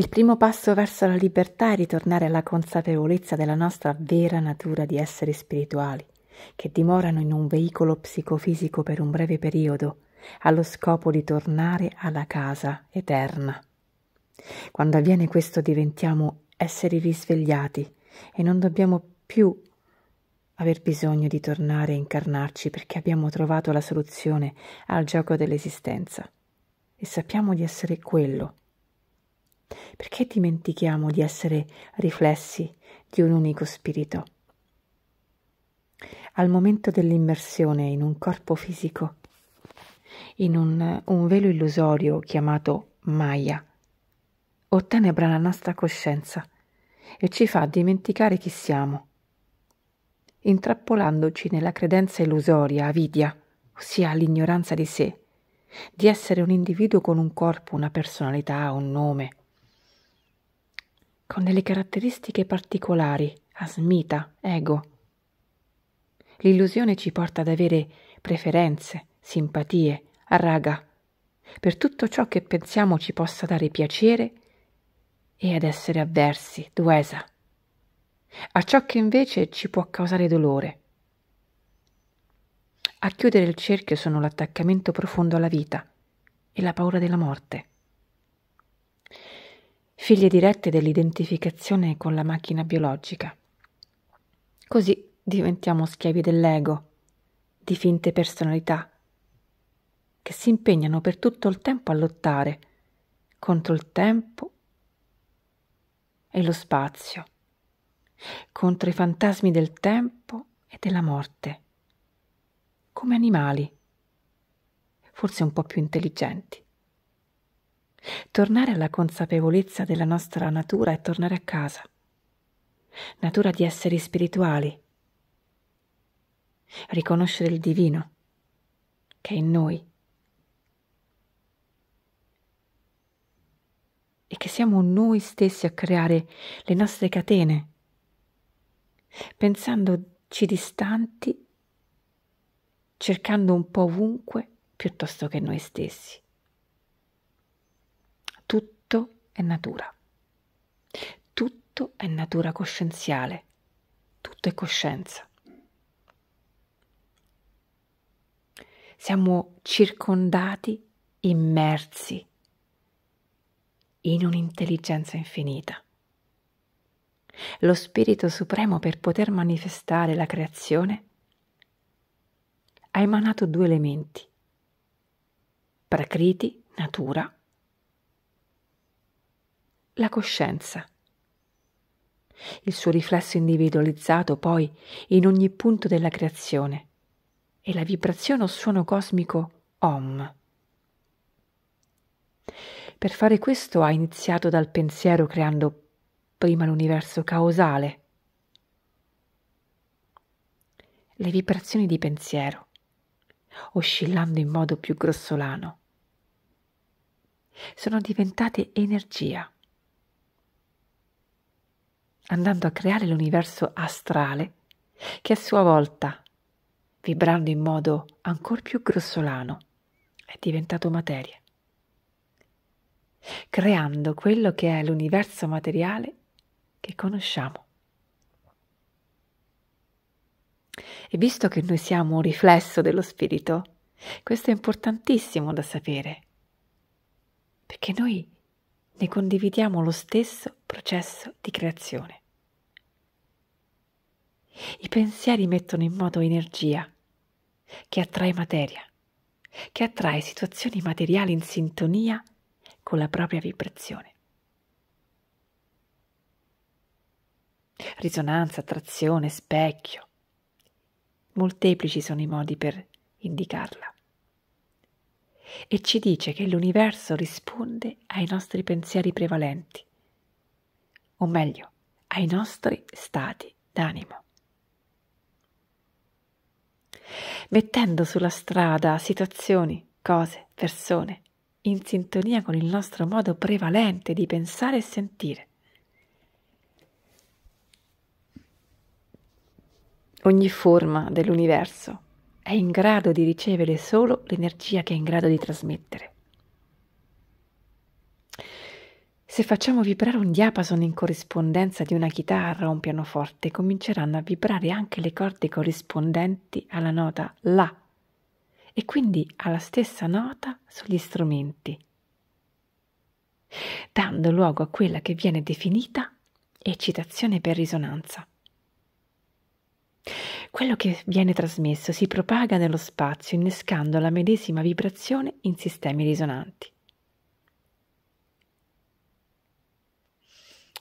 Il primo passo verso la libertà è ritornare alla consapevolezza della nostra vera natura di esseri spirituali, che dimorano in un veicolo psicofisico per un breve periodo, allo scopo di tornare alla casa eterna. Quando avviene questo diventiamo esseri risvegliati e non dobbiamo più aver bisogno di tornare a incarnarci perché abbiamo trovato la soluzione al gioco dell'esistenza e sappiamo di essere quello perché dimentichiamo di essere riflessi di un unico spirito? Al momento dell'immersione in un corpo fisico, in un, un velo illusorio chiamato Maya, ottenebra la nostra coscienza e ci fa dimenticare chi siamo, intrappolandoci nella credenza illusoria, avidia, ossia l'ignoranza di sé, di essere un individuo con un corpo, una personalità, un nome con delle caratteristiche particolari, asmita, ego. L'illusione ci porta ad avere preferenze, simpatie, raga, per tutto ciò che pensiamo ci possa dare piacere e ad essere avversi, duesa, a ciò che invece ci può causare dolore. A chiudere il cerchio sono l'attaccamento profondo alla vita e la paura della morte figlie dirette dell'identificazione con la macchina biologica. Così diventiamo schiavi dell'ego, di finte personalità, che si impegnano per tutto il tempo a lottare contro il tempo e lo spazio, contro i fantasmi del tempo e della morte, come animali, forse un po' più intelligenti. Tornare alla consapevolezza della nostra natura e tornare a casa, natura di esseri spirituali, riconoscere il divino che è in noi e che siamo noi stessi a creare le nostre catene, pensandoci distanti, cercando un po' ovunque piuttosto che noi stessi. è natura. Tutto è natura coscienziale, tutto è coscienza. Siamo circondati, immersi in un'intelligenza infinita. Lo Spirito Supremo per poter manifestare la creazione ha emanato due elementi, prakriti, natura, la coscienza. Il suo riflesso individualizzato poi in ogni punto della creazione e la vibrazione o suono cosmico Om. Per fare questo ha iniziato dal pensiero creando prima l'universo causale, le vibrazioni di pensiero, oscillando in modo più grossolano, sono diventate energia andando a creare l'universo astrale che a sua volta, vibrando in modo ancora più grossolano, è diventato materia, creando quello che è l'universo materiale che conosciamo. E visto che noi siamo un riflesso dello spirito, questo è importantissimo da sapere, perché noi ne condividiamo lo stesso processo di creazione. I pensieri mettono in moto energia che attrae materia, che attrae situazioni materiali in sintonia con la propria vibrazione. Risonanza, attrazione, specchio. Molteplici sono i modi per indicarla e ci dice che l'universo risponde ai nostri pensieri prevalenti, o meglio, ai nostri stati d'animo. Mettendo sulla strada situazioni, cose, persone in sintonia con il nostro modo prevalente di pensare e sentire. Ogni forma dell'universo è in grado di ricevere solo l'energia che è in grado di trasmettere. Se facciamo vibrare un diapason in corrispondenza di una chitarra o un pianoforte, cominceranno a vibrare anche le corde corrispondenti alla nota La e quindi alla stessa nota sugli strumenti, dando luogo a quella che viene definita eccitazione per risonanza. Quello che viene trasmesso si propaga nello spazio innescando la medesima vibrazione in sistemi risonanti.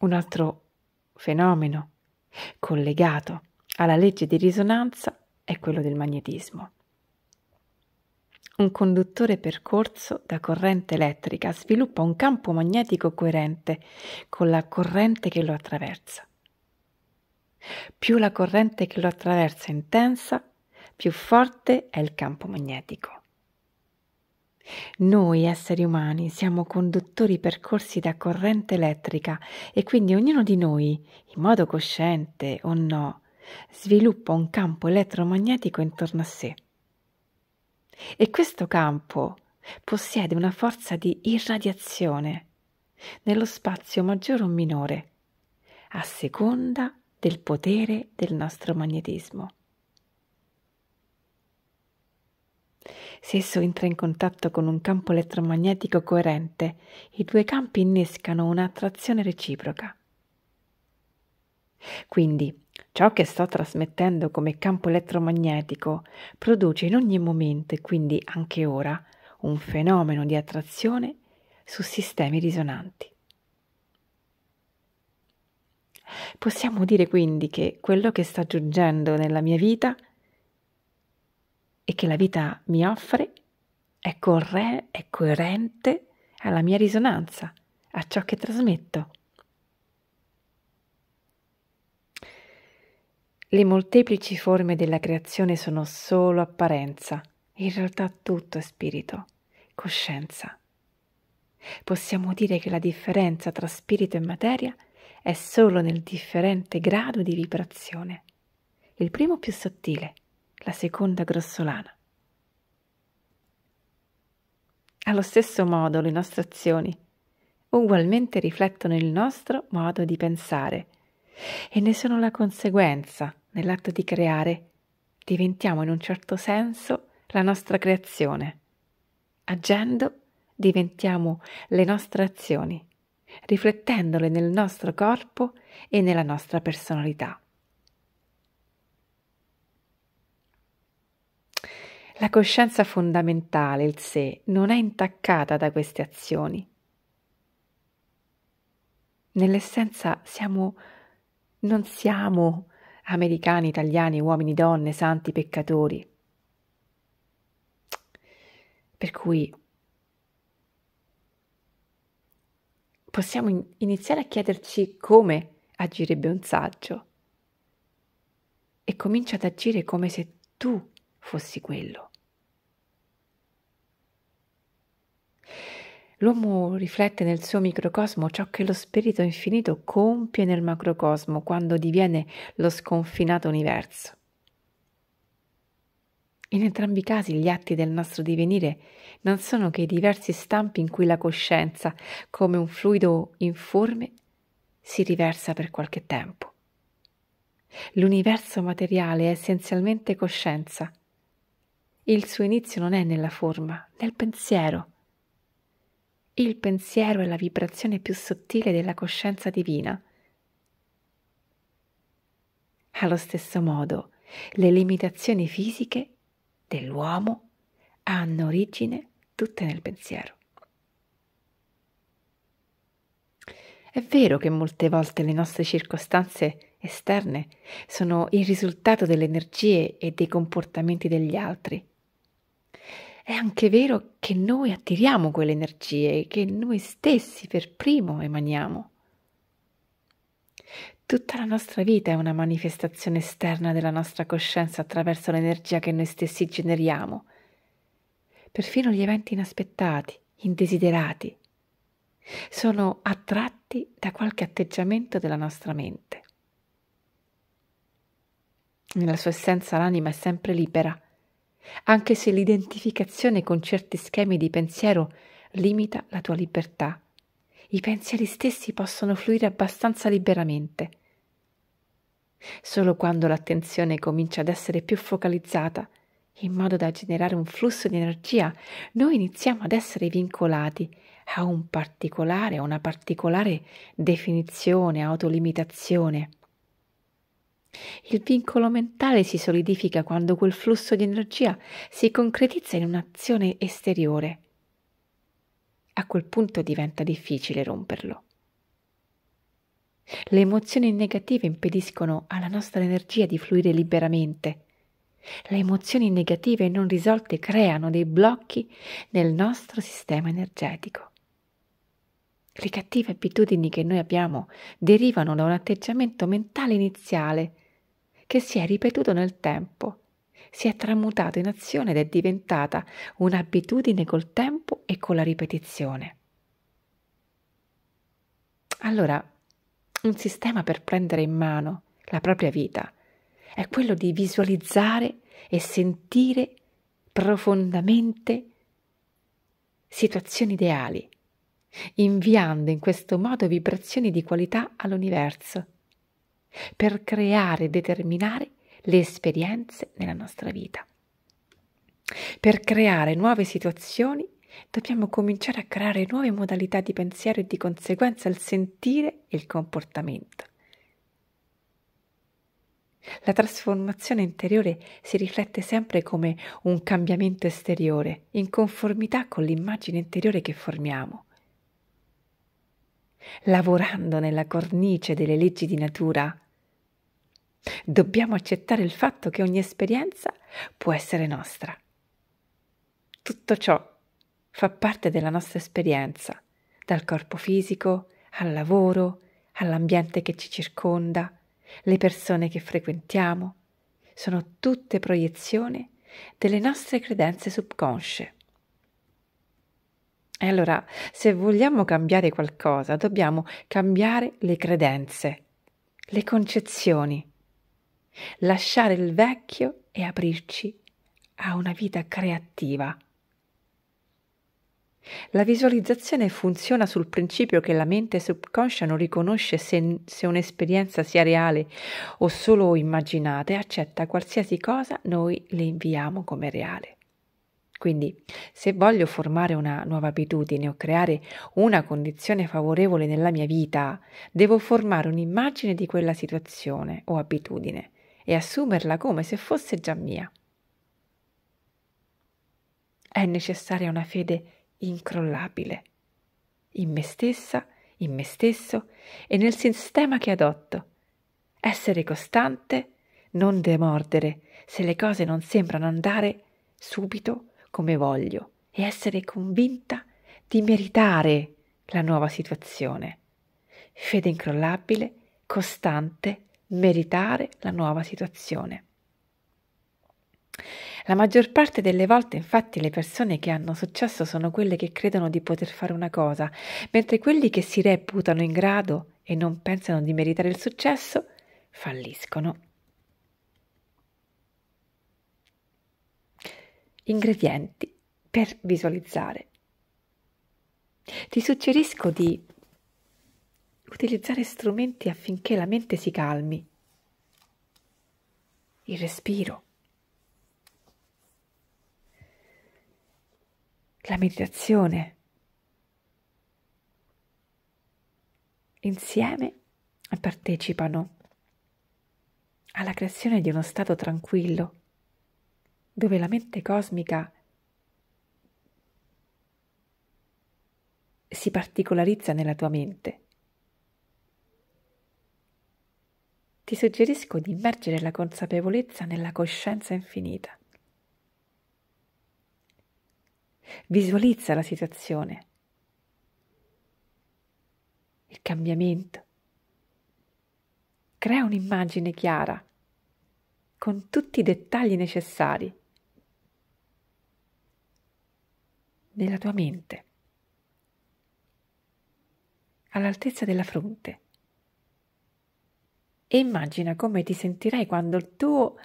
Un altro fenomeno collegato alla legge di risonanza è quello del magnetismo. Un conduttore percorso da corrente elettrica sviluppa un campo magnetico coerente con la corrente che lo attraversa. Più la corrente che lo attraversa è intensa, più forte è il campo magnetico. Noi esseri umani siamo conduttori percorsi da corrente elettrica e quindi ognuno di noi, in modo cosciente o no, sviluppa un campo elettromagnetico intorno a sé. E questo campo possiede una forza di irradiazione nello spazio maggiore o minore, a seconda del potere del nostro magnetismo. Se esso entra in contatto con un campo elettromagnetico coerente, i due campi innescano un'attrazione reciproca. Quindi, ciò che sto trasmettendo come campo elettromagnetico produce in ogni momento e quindi anche ora un fenomeno di attrazione su sistemi risonanti. Possiamo dire quindi che quello che sta giungendo nella mia vita e che la vita mi offre è, corre- è coerente alla mia risonanza, a ciò che trasmetto. Le molteplici forme della creazione sono solo apparenza, in realtà tutto è spirito, coscienza. Possiamo dire che la differenza tra spirito e materia è è solo nel differente grado di vibrazione, il primo più sottile, la seconda grossolana. Allo stesso modo le nostre azioni ugualmente riflettono il nostro modo di pensare e ne sono la conseguenza nell'atto di creare. Diventiamo in un certo senso la nostra creazione. Agendo diventiamo le nostre azioni riflettendole nel nostro corpo e nella nostra personalità. La coscienza fondamentale, il sé, non è intaccata da queste azioni. Nell'essenza siamo, non siamo americani, italiani, uomini, donne, santi, peccatori. Per cui possiamo iniziare a chiederci come agirebbe un saggio e comincia ad agire come se tu fossi quello. L'uomo riflette nel suo microcosmo ciò che lo spirito infinito compie nel macrocosmo quando diviene lo sconfinato universo. In entrambi i casi gli atti del nostro divenire non sono che i diversi stampi in cui la coscienza, come un fluido informe, si riversa per qualche tempo. L'universo materiale è essenzialmente coscienza. Il suo inizio non è nella forma, nel pensiero. Il pensiero è la vibrazione più sottile della coscienza divina. Allo stesso modo, le limitazioni fisiche dell'uomo hanno origine tutte nel pensiero. È vero che molte volte le nostre circostanze esterne sono il risultato delle energie e dei comportamenti degli altri. È anche vero che noi attiriamo quelle energie che noi stessi per primo emaniamo. Tutta la nostra vita è una manifestazione esterna della nostra coscienza attraverso l'energia che noi stessi generiamo, perfino gli eventi inaspettati, indesiderati, sono attratti da qualche atteggiamento della nostra mente. Nella sua essenza l'anima è sempre libera, anche se l'identificazione con certi schemi di pensiero limita la tua libertà. I pensieri stessi possono fluire abbastanza liberamente Solo quando l'attenzione comincia ad essere più focalizzata, in modo da generare un flusso di energia, noi iniziamo ad essere vincolati a un particolare, a una particolare definizione, autolimitazione. Il vincolo mentale si solidifica quando quel flusso di energia si concretizza in un'azione esteriore. A quel punto diventa difficile romperlo. Le emozioni negative impediscono alla nostra energia di fluire liberamente. Le emozioni negative non risolte creano dei blocchi nel nostro sistema energetico. Le cattive abitudini che noi abbiamo derivano da un atteggiamento mentale iniziale che si è ripetuto nel tempo, si è tramutato in azione ed è diventata un'abitudine col tempo e con la ripetizione. Allora, un sistema per prendere in mano la propria vita è quello di visualizzare e sentire profondamente situazioni ideali, inviando in questo modo vibrazioni di qualità all'universo, per creare e determinare le esperienze nella nostra vita, per creare nuove situazioni dobbiamo cominciare a creare nuove modalità di pensiero e di conseguenza il sentire e il comportamento. La trasformazione interiore si riflette sempre come un cambiamento esteriore, in conformità con l'immagine interiore che formiamo. Lavorando nella cornice delle leggi di natura, dobbiamo accettare il fatto che ogni esperienza può essere nostra. Tutto ciò fa parte della nostra esperienza, dal corpo fisico al lavoro, all'ambiente che ci circonda, le persone che frequentiamo, sono tutte proiezioni delle nostre credenze subconsce. E allora, se vogliamo cambiare qualcosa, dobbiamo cambiare le credenze, le concezioni, lasciare il vecchio e aprirci a una vita creativa. La visualizzazione funziona sul principio che la mente subconscia non riconosce se, se un'esperienza sia reale o solo immaginata e accetta qualsiasi cosa noi le inviamo come reale. Quindi, se voglio formare una nuova abitudine o creare una condizione favorevole nella mia vita, devo formare un'immagine di quella situazione o abitudine e assumerla come se fosse già mia. È necessaria una fede incrollabile, in me stessa, in me stesso e nel sistema che adotto. Essere costante, non demordere se le cose non sembrano andare subito come voglio e essere convinta di meritare la nuova situazione. Fede incrollabile, costante, meritare la nuova situazione. La maggior parte delle volte infatti le persone che hanno successo sono quelle che credono di poter fare una cosa, mentre quelli che si reputano in grado e non pensano di meritare il successo falliscono. Ingredienti per visualizzare. Ti suggerisco di utilizzare strumenti affinché la mente si calmi. Il respiro la meditazione. Insieme partecipano alla creazione di uno stato tranquillo, dove la mente cosmica si particolarizza nella tua mente. Ti suggerisco di immergere la consapevolezza nella coscienza infinita. Visualizza la situazione, il cambiamento. Crea un'immagine chiara, con tutti i dettagli necessari, nella tua mente, all'altezza della fronte. E immagina come ti sentirai quando il tuo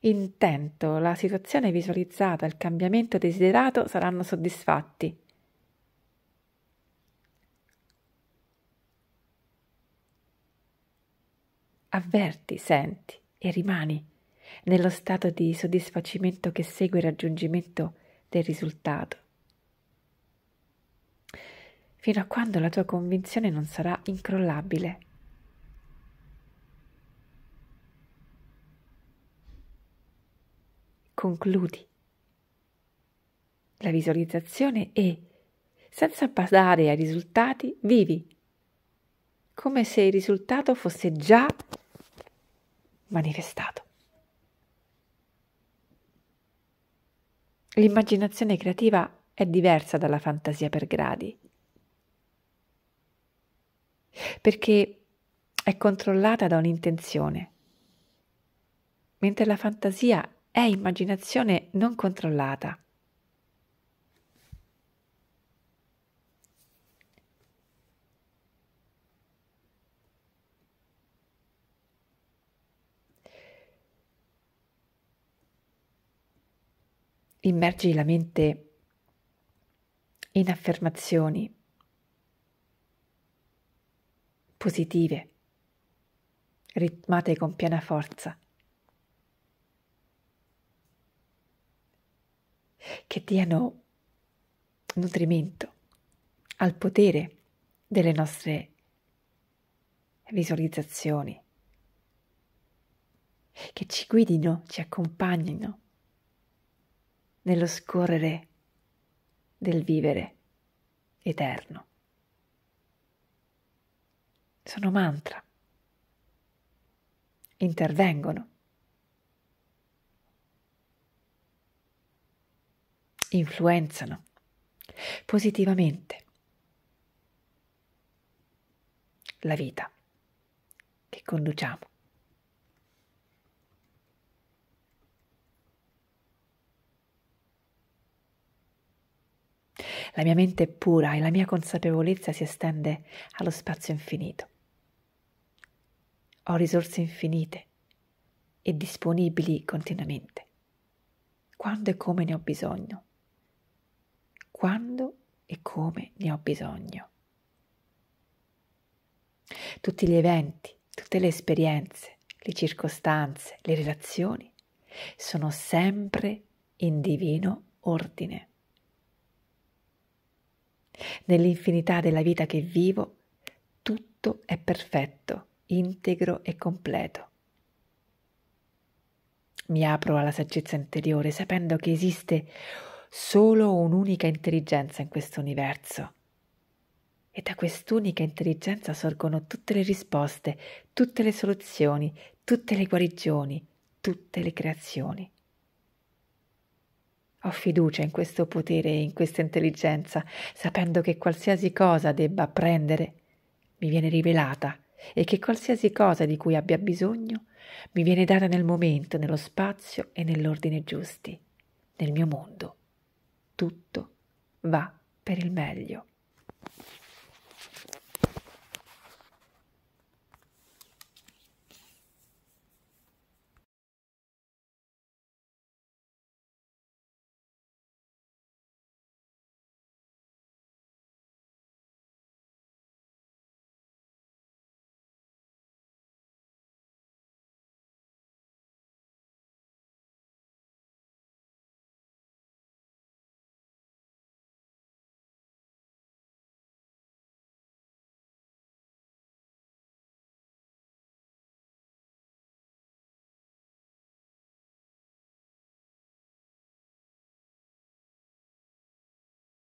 intento, la situazione visualizzata, il cambiamento desiderato saranno soddisfatti. Avverti, senti e rimani nello stato di soddisfacimento che segue il raggiungimento del risultato, fino a quando la tua convinzione non sarà incrollabile. concludi. La visualizzazione è, senza badare ai risultati, vivi, come se il risultato fosse già manifestato. L'immaginazione creativa è diversa dalla fantasia per gradi, perché è controllata da un'intenzione, mentre la fantasia è immaginazione non controllata. Immergi la mente in affermazioni positive, ritmate con piena forza. che diano nutrimento al potere delle nostre visualizzazioni, che ci guidino, ci accompagnino nello scorrere del vivere eterno. Sono mantra, intervengono influenzano positivamente la vita che conduciamo. La mia mente è pura e la mia consapevolezza si estende allo spazio infinito. Ho risorse infinite e disponibili continuamente, quando e come ne ho bisogno quando e come ne ho bisogno. Tutti gli eventi, tutte le esperienze, le circostanze, le relazioni sono sempre in divino ordine. Nell'infinità della vita che vivo, tutto è perfetto, integro e completo. Mi apro alla saggezza interiore sapendo che esiste un solo un'unica intelligenza in questo universo. E da quest'unica intelligenza sorgono tutte le risposte, tutte le soluzioni, tutte le guarigioni, tutte le creazioni. Ho fiducia in questo potere e in questa intelligenza, sapendo che qualsiasi cosa debba apprendere mi viene rivelata e che qualsiasi cosa di cui abbia bisogno mi viene data nel momento, nello spazio e nell'ordine giusti, nel mio mondo tutto va per il meglio.